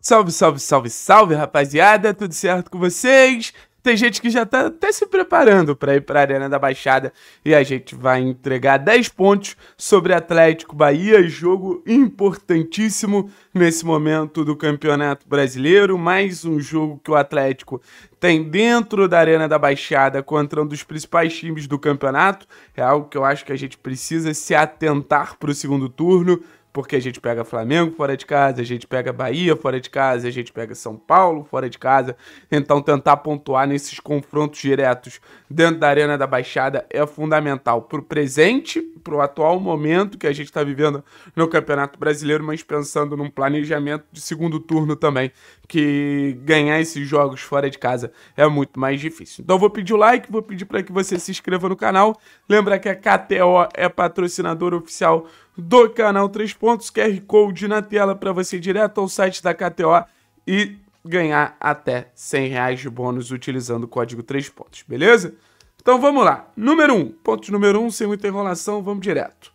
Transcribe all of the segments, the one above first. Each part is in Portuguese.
Salve, salve, salve, salve, rapaziada, tudo certo com vocês? Tem gente que já tá até se preparando para ir para a Arena da Baixada e a gente vai entregar 10 pontos sobre Atlético Bahia, jogo importantíssimo nesse momento do Campeonato Brasileiro, mais um jogo que o Atlético tem dentro da Arena da Baixada contra um dos principais times do campeonato. É algo que eu acho que a gente precisa se atentar para o segundo turno porque a gente pega Flamengo fora de casa, a gente pega Bahia fora de casa, a gente pega São Paulo fora de casa. Então, tentar pontuar nesses confrontos diretos dentro da Arena da Baixada é fundamental para o presente, para o atual momento que a gente está vivendo no Campeonato Brasileiro, mas pensando num planejamento de segundo turno também, que ganhar esses jogos fora de casa é muito mais difícil. Então, vou pedir o like, vou pedir para que você se inscreva no canal. Lembra que a KTO é patrocinadora oficial do canal 3 pontos, QR Code na tela para você ir direto ao site da KTO e ganhar até 100 reais de bônus utilizando o código 3 pontos, beleza? Então vamos lá. Número 1, um, ponto número 1, um, sem muita enrolação, vamos direto.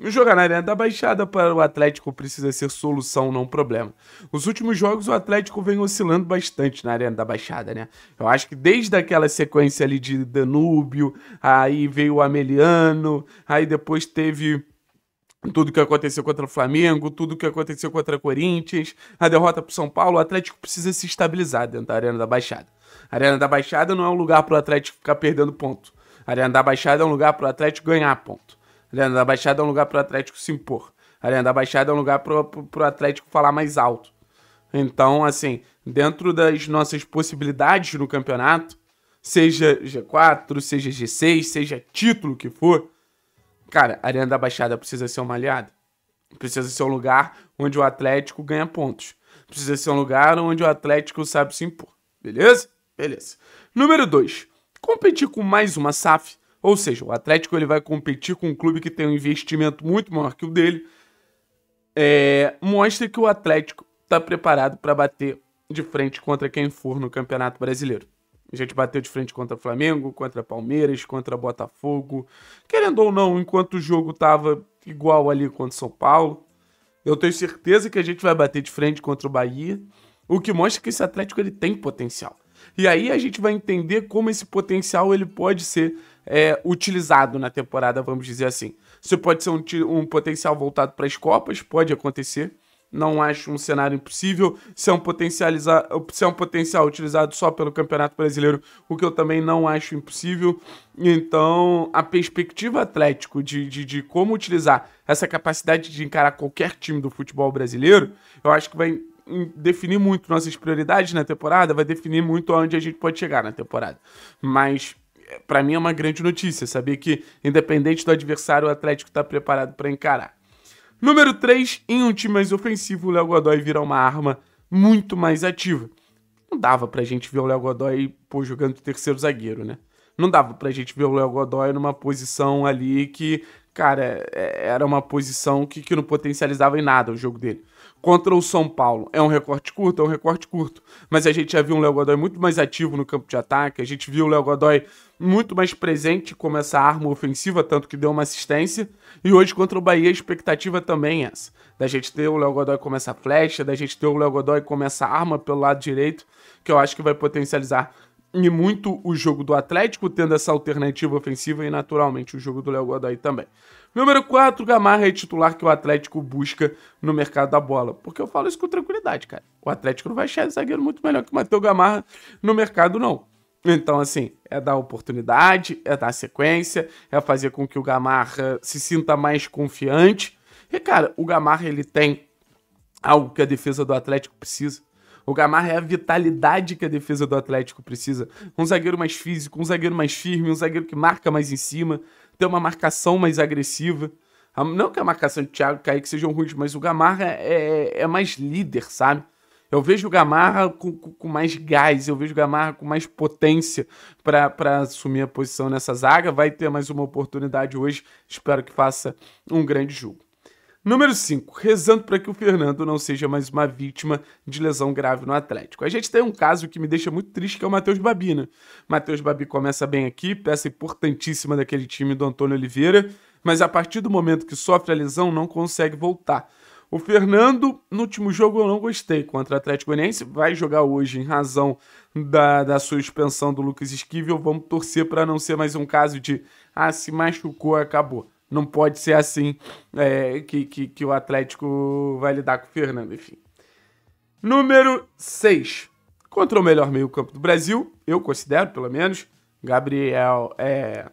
Jogar na Arena da Baixada para o Atlético precisa ser solução, não problema. Nos últimos jogos, o Atlético vem oscilando bastante na Arena da Baixada, né? Eu acho que desde aquela sequência ali de Danúbio, aí veio o Ameliano, aí depois teve tudo que aconteceu contra o Flamengo, tudo que aconteceu contra o Corinthians, a derrota para o São Paulo, o Atlético precisa se estabilizar dentro da Arena da Baixada. A Arena da Baixada não é um lugar para o Atlético ficar perdendo ponto. A Arena da Baixada é um lugar para o Atlético ganhar ponto. A Arena da Baixada é um lugar para o Atlético se impor. A Arena da Baixada é um lugar para o Atlético falar mais alto. Então, assim, dentro das nossas possibilidades no campeonato, seja G4, seja G6, seja título que for, Cara, a Arena da Baixada precisa ser uma aliada. Precisa ser um lugar onde o Atlético ganha pontos. Precisa ser um lugar onde o Atlético sabe se impor. Beleza? Beleza. Número 2. Competir com mais uma SAF. Ou seja, o Atlético ele vai competir com um clube que tem um investimento muito maior que o dele. É, mostra que o Atlético está preparado para bater de frente contra quem for no Campeonato Brasileiro. A gente bateu de frente contra Flamengo, contra Palmeiras, contra Botafogo. Querendo ou não, enquanto o jogo tava igual ali contra São Paulo, eu tenho certeza que a gente vai bater de frente contra o Bahia, o que mostra que esse Atlético ele tem potencial. E aí a gente vai entender como esse potencial ele pode ser é, utilizado na temporada, vamos dizer assim. Você pode ser um, um potencial voltado para as Copas, pode acontecer não acho um cenário impossível. Se é um, potencializar, se é um potencial utilizado só pelo Campeonato Brasileiro, o que eu também não acho impossível. Então, a perspectiva Atlético de, de, de como utilizar essa capacidade de encarar qualquer time do futebol brasileiro, eu acho que vai definir muito nossas prioridades na temporada, vai definir muito aonde a gente pode chegar na temporada. Mas para mim é uma grande notícia saber que independente do adversário, o Atlético está preparado para encarar. Número 3, em um time mais ofensivo, o Léo Godoy vira uma arma muito mais ativa. Não dava pra gente ver o Léo Godoy pô, jogando de terceiro zagueiro, né? Não dava pra gente ver o Léo Godoy numa posição ali que, cara, é, era uma posição que, que não potencializava em nada o jogo dele contra o São Paulo. É um recorte curto, é um recorte curto. Mas a gente já viu um Léo Godoy muito mais ativo no campo de ataque, a gente viu o Léo Godoy muito mais presente como essa arma ofensiva, tanto que deu uma assistência. E hoje contra o Bahia a expectativa também é essa. Da gente ter o Léo Godoy como essa flecha, da gente ter o Léo Godoy como essa arma pelo lado direito, que eu acho que vai potencializar e muito o jogo do Atlético, tendo essa alternativa ofensiva e naturalmente o jogo do Léo Godoy também. Número 4, Gamarra é titular que o Atlético busca no mercado da bola. Porque eu falo isso com tranquilidade, cara. O Atlético não vai achar zagueiro muito melhor que o Matheus Gamarra no mercado, não. Então, assim, é dar oportunidade, é dar sequência, é fazer com que o Gamarra se sinta mais confiante. E, cara, o Gamarra ele tem algo que a defesa do Atlético precisa o Gamarra é a vitalidade que a defesa do Atlético precisa. Um zagueiro mais físico, um zagueiro mais firme, um zagueiro que marca mais em cima, tem uma marcação mais agressiva. Ah, não que a marcação de Thiago e Kaique sejam ruins, mas o Gamarra é, é mais líder, sabe? Eu vejo o Gamarra com, com, mais gás, eu vejo o Gamarra com mais potência para assumir a posição nessa zaga. Vai ter mais uma oportunidade hoje. Espero que faça um grande jogo. Número 5. Rezando para que o Fernando não seja mais uma vítima de lesão grave no Atlético. A gente tem um caso que me deixa muito triste, que é o Matheus Babi, né? Matheus Babi começa bem aqui, peça importantíssima daquele time do Antônio Oliveira, mas a partir do momento que sofre a lesão, não consegue voltar. O Fernando, no último jogo eu não gostei contra o Atlético Goianiense, vai jogar hoje em razão da, da suspensão do Lucas Esquivel. Vamos torcer para não ser mais um caso de ah, se machucou, acabou não pode ser assim é, que, que, que, o Atlético vai lidar com o Fernando, enfim. Número 6. Contra o melhor meio-campo do Brasil, eu considero, pelo menos. Gabriel é,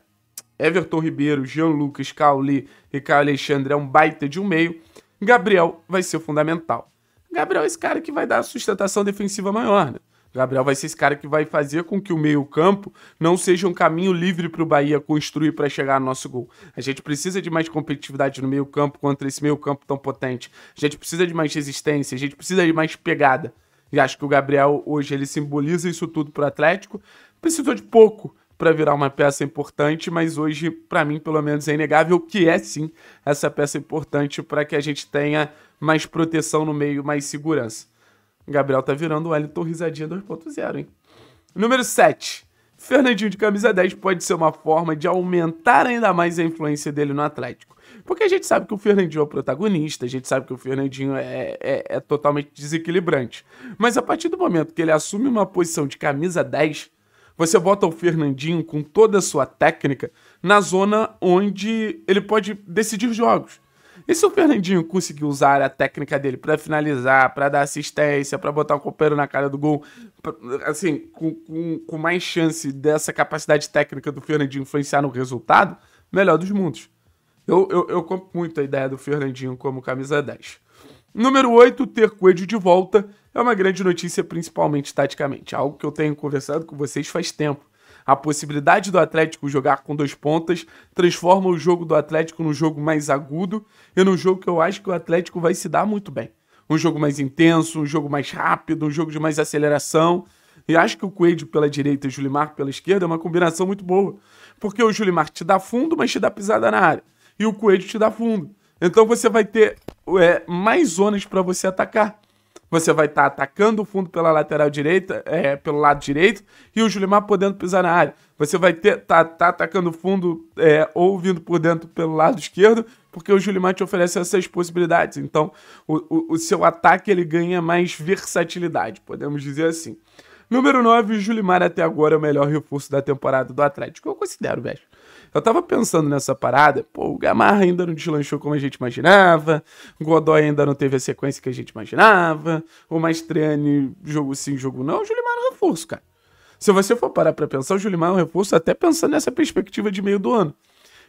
Everton Ribeiro, Jean Lucas, Cauli e Caio Alexandre é um baita de um meio. Gabriel vai ser fundamental. Gabriel é esse cara que vai dar a sustentação defensiva maior, né? Gabriel vai ser esse cara que vai fazer com que o meio-campo não seja um caminho livre para o Bahia construir para chegar no nosso gol. A gente precisa de mais competitividade no meio-campo contra esse meio-campo tão potente. A gente precisa de mais resistência, a gente precisa de mais pegada. E acho que o Gabriel hoje ele simboliza isso tudo para o Atlético. Precisou de pouco para virar uma peça importante, mas hoje, para mim, pelo menos, é inegável que é sim essa peça importante para que a gente tenha mais proteção no meio, mais segurança. Gabriel tá virando o Elton Risadinha 2.0, hein? Número 7. Fernandinho de camisa 10 pode ser uma forma de aumentar ainda mais a influência dele no Atlético. Porque a gente sabe que o Fernandinho é o protagonista, a gente sabe que o Fernandinho é, é, é totalmente desequilibrante. Mas a partir do momento que ele assume uma posição de camisa 10, você bota o Fernandinho com toda a sua técnica na zona onde ele pode decidir jogos. E se o Fernandinho conseguir usar a técnica dele para finalizar, para dar assistência, para botar o copeiro na cara do gol, pra, assim, com, com, com mais chance dessa capacidade técnica do Fernandinho influenciar no resultado, melhor dos mundos. Eu, eu, eu compro muito a ideia do Fernandinho como camisa 10. Número 8, ter Coelho de volta é uma grande notícia, principalmente taticamente. Algo que eu tenho conversado com vocês faz tempo. A possibilidade do Atlético jogar com dois pontas transforma o jogo do Atlético num jogo mais agudo e num jogo que eu acho que o Atlético vai se dar muito bem. Um jogo mais intenso, um jogo mais rápido, um jogo de mais aceleração. E acho que o Coelho pela direita e o Julimar pela esquerda é uma combinação muito boa. Porque o Julimar te dá fundo, mas te dá pisada na área. E o Coelho te dá fundo. Então você vai ter é, mais zonas para você atacar você vai estar tá atacando o fundo pela lateral direita, é, pelo lado direito, e o Julimar podendo pisar na área. Você vai estar tá, tá atacando o fundo é, ou vindo por dentro pelo lado esquerdo, porque o Julimar te oferece essas possibilidades. Então, o, o, o seu ataque ele ganha mais versatilidade, podemos dizer assim. Número 9, o Julimar até agora é o melhor reforço da temporada do Atlético. Eu considero, velho. Eu tava pensando nessa parada, pô, o Gamarra ainda não deslanchou como a gente imaginava, o Godoy ainda não teve a sequência que a gente imaginava, o Mastriani, jogo sim, jogo não, o Julimar é um reforço, cara. Se você for parar pra pensar, o Julimar é um reforço até pensando nessa perspectiva de meio do ano.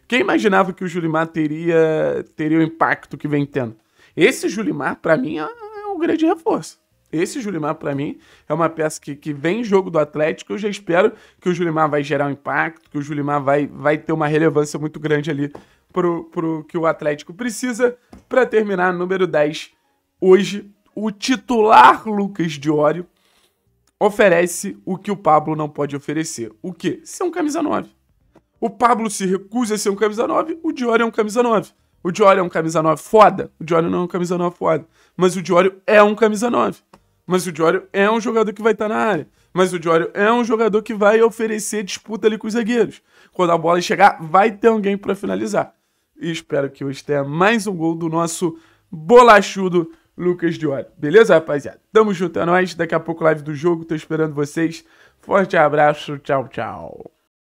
Quem imaginava que o Julimar teria, teria o impacto que vem tendo? Esse Julimar, para mim, é, é um grande reforço esse Julimar, para mim, é uma peça que, que vem jogo do Atlético. Eu já espero que o Julimar vai gerar um impacto, que o Julimar vai, vai ter uma relevância muito grande ali pro, pro que o Atlético precisa. Para terminar, número 10, hoje, o titular Lucas Diório oferece o que o Pablo não pode oferecer. O quê? Ser um camisa 9. O Pablo se recusa a ser um camisa 9, o Diório é um camisa 9. O Diório é um camisa 9 foda? O Diório não é um camisa 9 foda. Mas o Diório é um camisa 9. Mas o Diório é um jogador que vai estar tá na área. Mas o Diório é um jogador que vai oferecer disputa ali com os zagueiros. Quando a bola chegar, vai ter alguém para finalizar. E espero que hoje tenha mais um gol do nosso bolachudo Lucas Diório. Beleza, rapaziada? Tamo junto, é nóis. Daqui a pouco live do jogo. Tô esperando vocês. Forte abraço. Tchau, tchau.